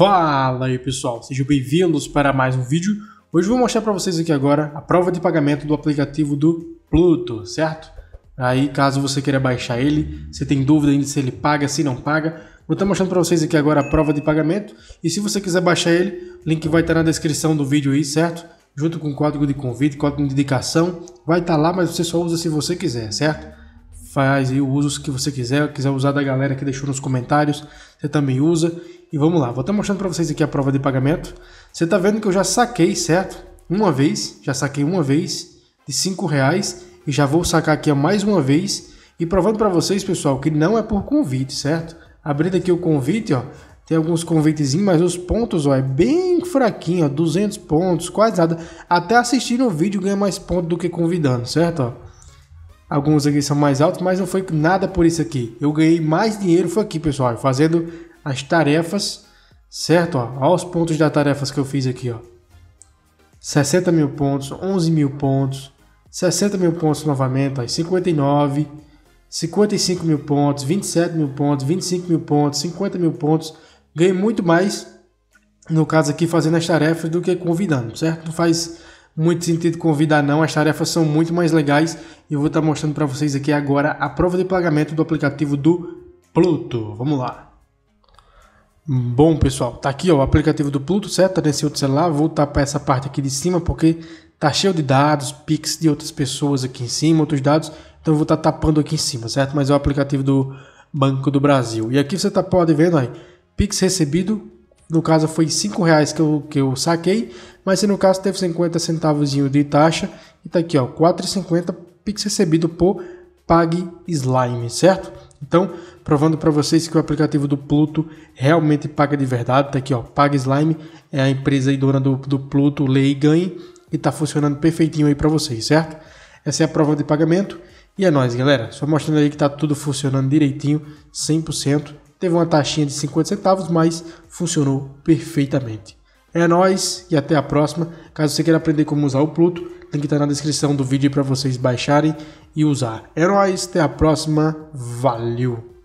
Fala aí pessoal, sejam bem-vindos para mais um vídeo. Hoje vou mostrar para vocês aqui agora a prova de pagamento do aplicativo do Pluto, certo? Aí caso você queira baixar ele, você tem dúvida ainda se ele paga, se não paga, vou estar mostrando para vocês aqui agora a prova de pagamento. E se você quiser baixar ele, o link vai estar na descrição do vídeo aí, certo? Junto com o código de convite, código de indicação, vai estar lá, mas você só usa se você quiser, certo? faz aí o uso que você quiser, quiser usar da galera que deixou nos comentários, você também usa. E vamos lá, vou estar mostrando para vocês aqui a prova de pagamento. Você está vendo que eu já saquei, certo? Uma vez, já saquei uma vez de cinco reais e já vou sacar aqui mais uma vez e provando para vocês, pessoal, que não é por convite, certo? Abrindo aqui o convite, ó, tem alguns convitezinhos, mas os pontos ó, é bem fraquinho, ó, 200 pontos, quase nada. Até assistindo o vídeo ganha mais pontos do que convidando, certo? Ó. Alguns aqui são mais altos, mas não foi nada por isso aqui. Eu ganhei mais dinheiro foi aqui, pessoal, fazendo as tarefas, certo? Ó, olha os pontos das tarefas que eu fiz aqui, ó. 60 mil pontos, 11 mil pontos, 60 mil pontos novamente, ó, 59, 55 mil pontos, 27 mil pontos, 25 mil pontos, 50 mil pontos. Ganhei muito mais, no caso aqui, fazendo as tarefas do que convidando, certo? Não faz muito sentido convidar não, as tarefas são muito mais legais e eu vou estar mostrando para vocês aqui agora a prova de pagamento do aplicativo do Pluto. Vamos lá. Bom, pessoal, tá aqui ó, o aplicativo do Pluto, certo? Tá nesse outro celular, vou tapar essa parte aqui de cima porque tá cheio de dados, pics de outras pessoas aqui em cima, outros dados, então vou estar tá tapando aqui em cima, certo? Mas é o aplicativo do Banco do Brasil. E aqui você tá, pode ver, né? Pix recebido no caso foi R$ reais que eu, que eu saquei, mas no caso teve 50 centavos de taxa e tá aqui, ó, 4,50 Pix recebido por PagSlime, Slime, certo? Então, provando para vocês que o aplicativo do Pluto realmente paga de verdade, tá aqui, ó, PagSlime Slime é a empresa aí dona do, do Pluto, lei e ganhe e tá funcionando perfeitinho aí para vocês, certo? Essa é a prova de pagamento. E é nóis, galera. Só mostrando aí que tá tudo funcionando direitinho, 100%. Teve uma taxinha de 50 centavos, mas funcionou perfeitamente. É nós e até a próxima. Caso você queira aprender como usar o Pluto, link está na descrição do vídeo para vocês baixarem e usar. É nós, até a próxima. Valeu.